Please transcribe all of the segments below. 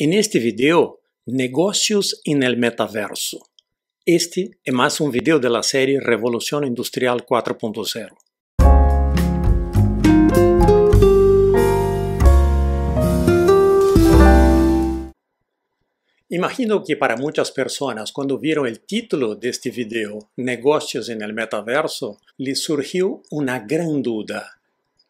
En este video, negocios en el metaverso. Este es más un video de la serie Revolución Industrial 4.0. Imagino que para muchas personas cuando vieron el título de este video, Negocios en el Metaverso, les surgió una gran duda.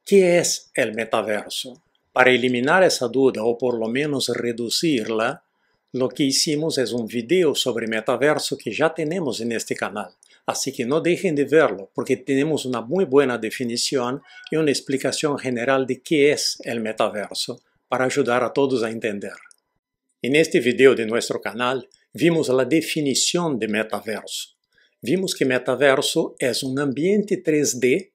¿Qué es el metaverso? Para eliminar esa duda o por lo menos reducirla, lo que hicimos es un video sobre metaverso que ya tenemos en este canal, así que no dejen de verlo porque tenemos una muy buena definición y una explicación general de qué es el metaverso para ayudar a todos a entender. En este video de nuestro canal vimos la definición de metaverso. Vimos que metaverso es un ambiente 3D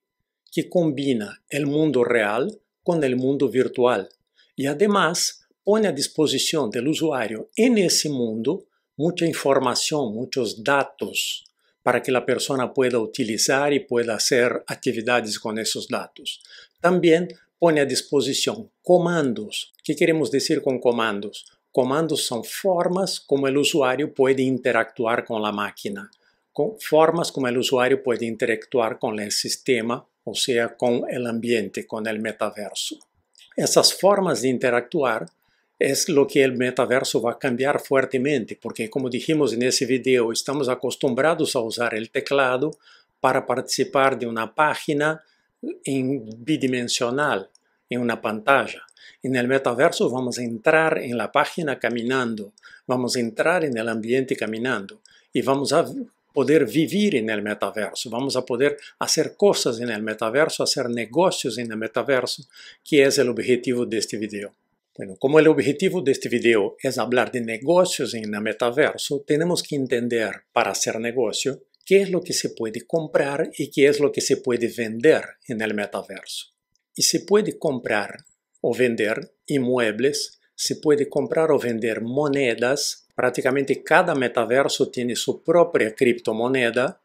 que combina el mundo real con el mundo virtual y además pone a disposición del usuario en ese mundo mucha información, muchos datos para que la persona pueda utilizar y pueda hacer actividades con esos datos. También pone a disposición comandos. ¿Qué queremos decir con comandos? Comandos son formas como el usuario puede interactuar con la máquina, con formas como el usuario puede interactuar con el sistema ou seja com o ambiente, com o metaverso. essas formas de interactuar é o que o metaverso vai cambiar fuertemente, porque como dijimos nesse vídeo estamos acostumbrados a usar o teclado para participar de uma página bidimensional, em uma pantalla. En el metaverso vamos entrar en la página caminando, vamos entrar en el ambiente caminando e vamos a poder vivir no metaverso, vamos a poder fazer coisas no metaverso, fazer negocios no metaverso, que é o objetivo de este video. Bueno, como o objetivo de este é falar de negocios no metaverso, temos que entender para hacer negocio que é o que se pode comprar e que é o que se pode vender no metaverso. E se pode comprar ou vender imóveis? se pode comprar ou vender monedas, Praticamente cada metaverso tem sua própria criptomoneda.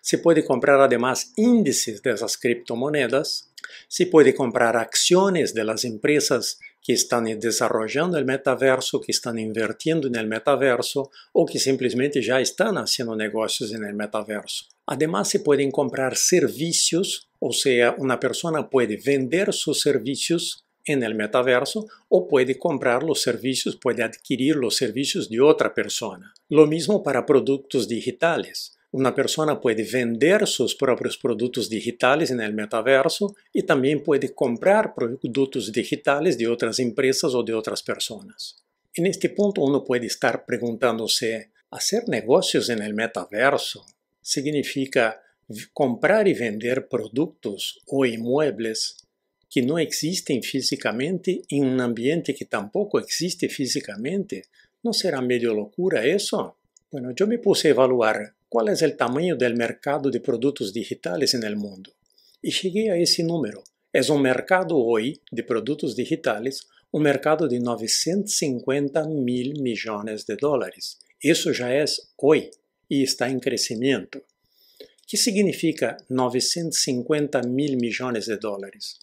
Se pode comprar además índices dessas criptomonedas. Se pode comprar acciones das empresas que estão desarrollando o metaverso, que estão invirtiendo no metaverso ou que simplesmente já estão fazendo negócios no metaverso. Además, se podem comprar serviços. Ou seja, uma pessoa pode vender seus serviços. en el metaverso o puede comprar los servicios, puede adquirir los servicios de otra persona. Lo mismo para productos digitales. Una persona puede vender sus propios productos digitales en el metaverso y también puede comprar productos digitales de otras empresas o de otras personas. En este punto uno puede estar preguntándose, ¿hacer negocios en el metaverso significa comprar y vender productos o inmuebles que não existem fisicamente em um ambiente que tampouco existe fisicamente, não será meio loucura isso? Bueno, eu me puse a evaluar qual é o tamanho do mercado de produtos digitais no mundo e cheguei a esse número. É um mercado hoje de produtos digitais, um mercado de 950 mil milhões de dólares. Isso já é hoje e está em crescimento. O que significa 950 mil milhões de dólares?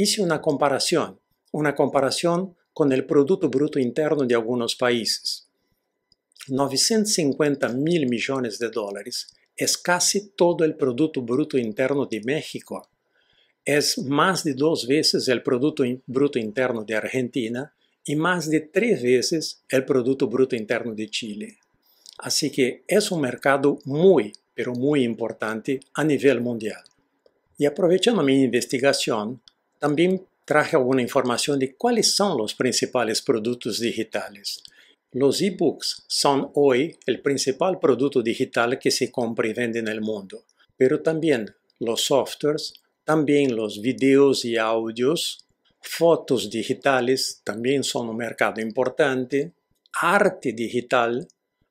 hice una comparación, una comparación con el Producto Bruto Interno de algunos países. 950 mil millones de dólares es casi todo el Producto Bruto Interno de México. Es más de dos veces el Producto Bruto Interno de Argentina y más de tres veces el Producto Bruto Interno de Chile. Así que es un mercado muy, pero muy importante a nivel mundial. Y aprovechando mi investigación, también traje alguna información de cuáles son los principales productos digitales. Los e-books son hoy el principal producto digital que se compra y vende en el mundo, pero también los softwares, también los videos y audios, fotos digitales también son un mercado importante, arte digital,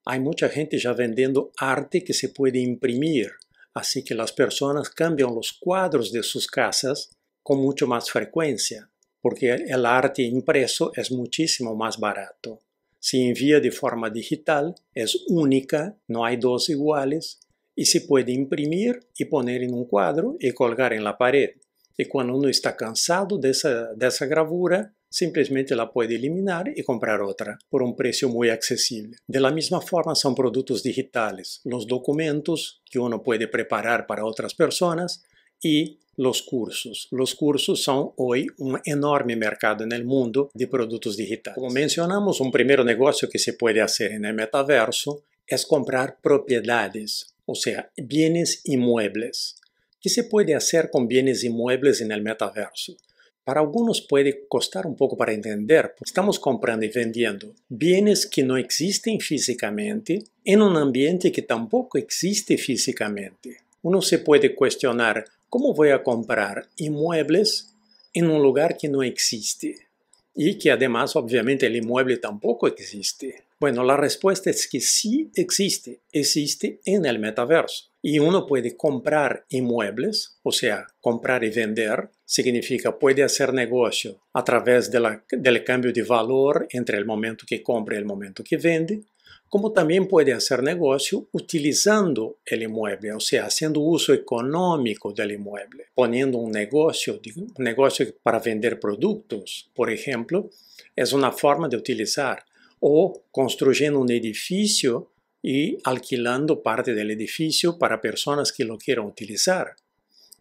hay mucha gente ya vendiendo arte que se puede imprimir, así que las personas cambian los cuadros de sus casas con mucho más frecuencia, porque el arte impreso es muchísimo más barato. Si envía de forma digital, es única, no hay dos iguales, y se puede imprimir y poner en un cuadro y colgar en la pared. Y cuando uno está cansado de esa, de esa gravura, simplemente la puede eliminar y comprar otra por un precio muy accesible. De la misma forma son productos digitales, los documentos que uno puede preparar para otras personas y los cursos. Los cursos son hoy un enorme mercado en el mundo de productos digitales. Como mencionamos, un primer negocio que se puede hacer en el metaverso es comprar propiedades, o sea, bienes inmuebles. ¿Qué se puede hacer con bienes inmuebles en el metaverso? Para algunos puede costar un poco para entender, porque estamos comprando y vendiendo bienes que no existen físicamente en un ambiente que tampoco existe físicamente. Uno se puede cuestionar ¿Cómo voy a comprar inmuebles en un lugar que no existe? Y que además obviamente el inmueble tampoco existe. Bueno, la respuesta es que sí existe, existe en el metaverso. Y uno puede comprar inmuebles, o sea, comprar y vender, significa puede hacer negocio a través del cambio de valor entre el momento que compra y el momento que vende, como también puede hacer negocio utilizando el inmueble, o sea, haciendo uso económico del inmueble, poniendo un negocio, negocio para vender productos, por ejemplo, es una forma de utilizar, o construyendo un edificio y alquilando parte del edificio para personas que lo quieran utilizar.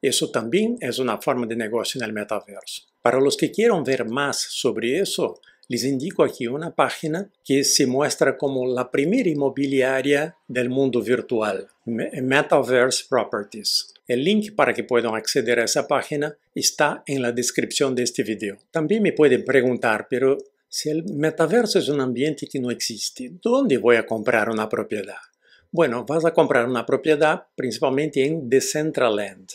Eso también es una forma de negocio en el metaverso. Para los que quieran ver más sobre eso, les indico aquí una página que se muestra como la primera inmobiliaria del mundo virtual, Metaverse Properties. El link para que puedan acceder a esa página está en la descripción de este video. También me pueden preguntar, pero si el metaverso es un ambiente que no existe, ¿dónde voy a comprar una propiedad? Bueno, vas a comprar una propiedad principalmente en Decentraland.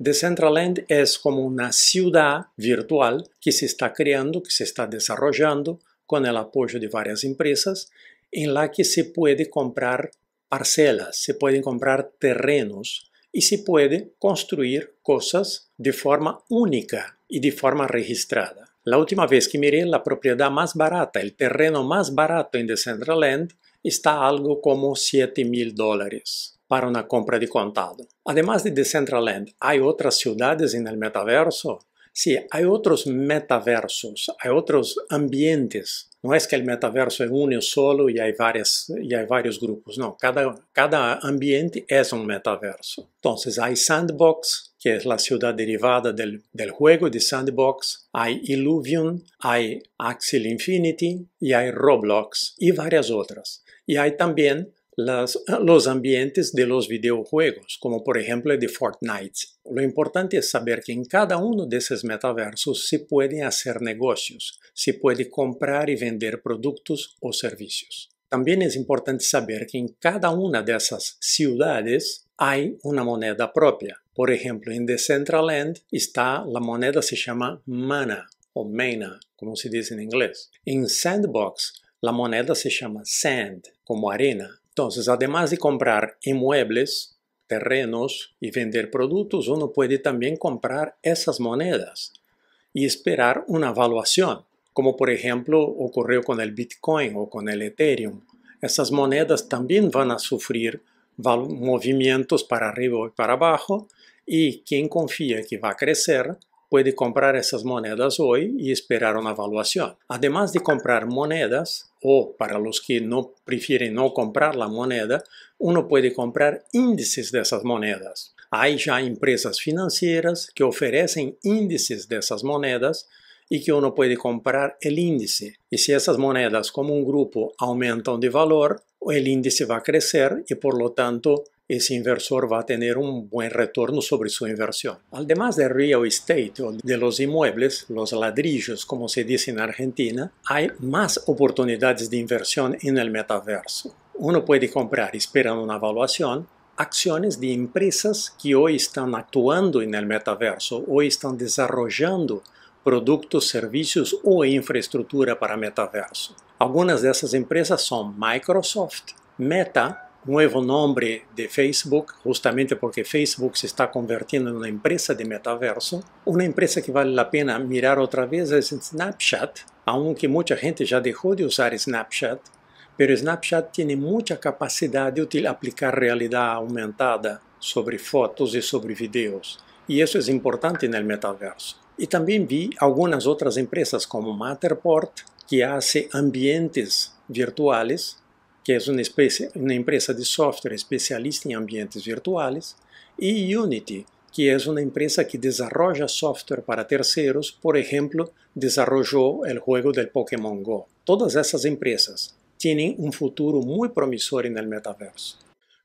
Decentraland es como una ciudad virtual que se está creando, que se está desarrollando con el apoyo de varias empresas, en la que se puede comprar parcelas, se pueden comprar terrenos y se puede construir cosas de forma única y de forma registrada. La última vez que miré la propiedad más barata, el terreno más barato en Decentraland, está algo como 7 mil dólares. para uma compra de contado. Además de Decentraland, há outras ciudades no el metaverso? Sí, há outros metaversos, há outros ambientes. Não é que o metaverso es é e solo e há varias, e há vários grupos, Não. Cada, cada ambiente é um metaverso. Então, há Sandbox, que é a ciudad derivada do do jogo de Sandbox, há Illuvium, há Axel Infinity e há Roblox e várias outras. E há também Ah, los ambientes de los videojuegos, como por ejemplo de Fortnite. Lo importante es saber que en cada uno de esos metaversos se pueden hacer negocios, se puede comprar y vender productos o servicios. También es importante saber que en cada una de esas ciudades hay una moneda propia. Por ejemplo, en Decentraland está la moneda se llama Mana o Mana, como se dice en inglés. En Sandbox la moneda se llama Sand, como arena, entonces, además de comprar inmuebles, terrenos y vender productos, uno puede también comprar esas monedas y esperar una evaluación, como por ejemplo ocurrió con el Bitcoin o con el Ethereum. Esas monedas también van a sufrir movimientos para arriba y para abajo y quien confía que va a crecer puede comprar esas monedas hoy y esperar una avaliação. Además de comprar monedas, o para los que no prefieren no comprar la moneda, uno puede comprar índices de esas monedas. Hay ya empresas financieras que ofrecen índices de esas monedas y que uno puede comprar el índice. Y si esas monedas como un grupo aumentan de valor, el índice va a crecer y por lo tanto ese inversor va a tener un buen retorno sobre su inversión. Además de real estate o de los inmuebles, los ladrillos, como se dice en Argentina, hay más oportunidades de inversión en el metaverso. Uno puede comprar, esperando una evaluación, acciones de empresas que hoy están actuando en el metaverso, ou están desarrollando productos, servicios o infraestructura para metaverso. Algunas dessas empresas são Microsoft, Meta, nuevo nome de Facebook, justamente porque Facebook se está convirtiendo em uma empresa de metaverso. uma empresa que vale a pena mirar outra vez é Snapchat, aunque muita gente já deixou de usar Snapchat, pero Snapchat tiene mucha capacidad de aplicar realidad aumentada sobre fotos y sobre videos, y eso es importante en el metaverso. Y también vi algunas otras empresas como Matterport, que hace ambientes virtuales que é uma, espécie, uma empresa de software especialista em ambientes virtuales, e Unity, que é uma empresa que desarrolla software para terceiros, por exemplo, desarrollou o jogo do Pokémon Go. Todas essas empresas têm um futuro muito promissor no metaverso.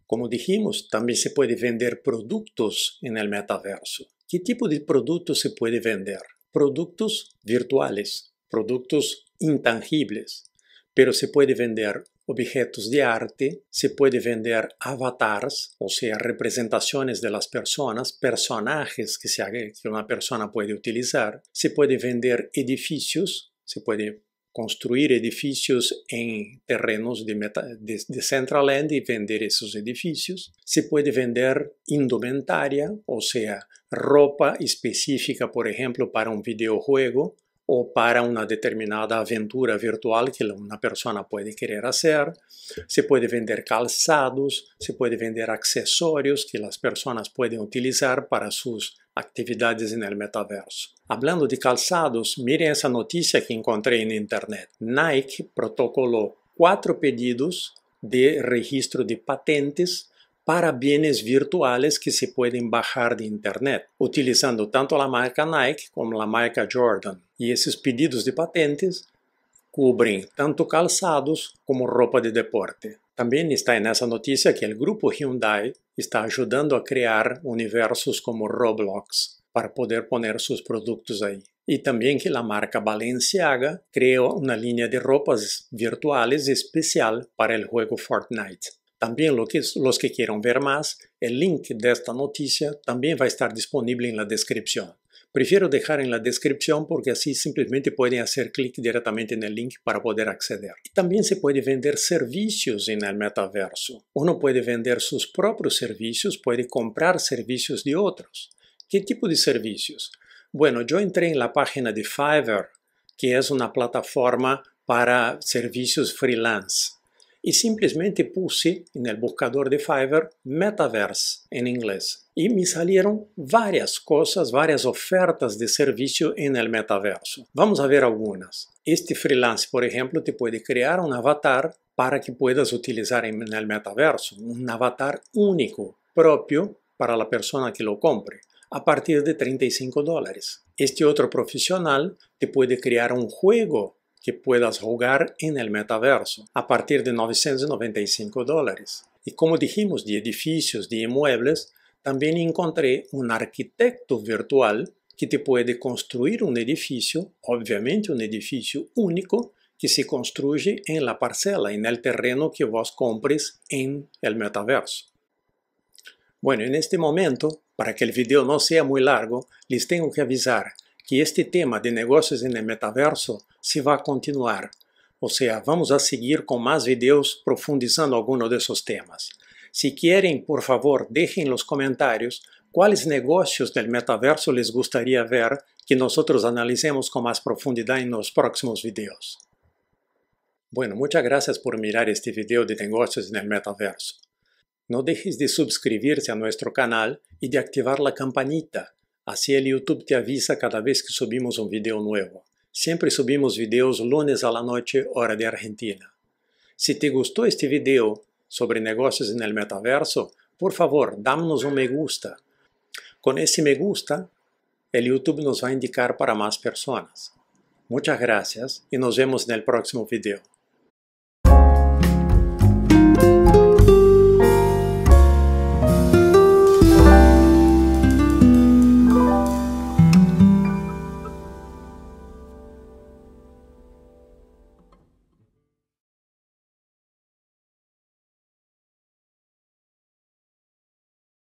Como dijimos, também se pode vender produtos no metaverso. Que tipo de produtos se pode vender? Produtos virtuales, produtos intangíveis. Pero se pode vender objetos de arte, se puede vender avatars, o sea, representaciones de las personas, personajes que, que una persona puede utilizar, se puede vender edificios, se puede construir edificios en terrenos de, meta, de, y vender esos edificios. Se puede vender indumentaria, o sea, ropa específica, por ejemplo, para un videojuego, ou para uma determinada aventura virtual que uma pessoa pode querer fazer. Se pode vender calçados, se pode vender acessórios que as pessoas podem utilizar para suas atividades no metaverso. Hablando de calçados, mirem essa notícia que encontrei na internet. Nike protocolou quatro pedidos de registro de patentes para bienes virtuales que se pueden bajar de Internet, utilizando tanto la marca Nike como la marca Jordan. Y esos pedidos de patentes cubren tanto calzados como ropa de deporte. También está en esa noticia que el grupo Hyundai está ayudando a crear universos como Roblox para poder poner sus productos ahí. Y también que la marca Balenciaga creó una línea de ropas virtuales especial para el juego Fortnite. También los que quieran ver más, el link de esta noticia también va a estar disponible en la descripción. Prefiero dejar en la descripción porque así simplemente pueden hacer clic directamente en el link para poder acceder. También se puede vender servicios en el metaverso. Uno puede vender sus propios servicios, puede comprar servicios de otros. ¿Qué tipo de servicios? Bueno, yo entré en la página de Fiverr, que es una plataforma para servicios freelance y simplemente puse en el buscador de Fiverr metaverse en inglés. Y me salieron varias cosas, varias ofertas de servicio en el metaverso. Vamos a ver algunas. Este freelance, por ejemplo, te puede crear un avatar para que puedas utilizar en el metaverso, un avatar único, propio para la persona que lo compre a partir de 35 dólares. Este otro profesional te puede crear un juego que puedas jugar en el metaverso a partir de 995 dólares. Y como dijimos de edificios, de inmuebles, también encontré un arquitecto virtual que te puede construir un edificio, obviamente un edificio único, que se construye en la parcela, en el terreno que vos compres en el metaverso. Bueno, en este momento, para que el video no sea muy largo, les tengo que avisar que este tema de negocios en el metaverso se vai continuar. Ou seja, vamos a seguir com mais vídeos profundizando alguns desses temas. Se querem, por favor, deixem nos comentários quais negócios do metaverso les gostaria ver que nós analisemos com mais profundidade nos próximos vídeos. Bueno, muchas gracias por mirar este vídeo de negócios no metaverso. No dejes de suscribirse a nuestro canal y de activar la campanita, así el YouTube te avisa cada vez que subimos un video nuevo. Sempre subimos vídeos lunes à la noite, hora de Argentina. Se te gostou este vídeo sobre negócios no metaverso, por favor, dá-nos um me gusta. Com esse me gusta, o YouTube nos vai indicar para mais pessoas. Muchas gracias e nos vemos no próximo vídeo.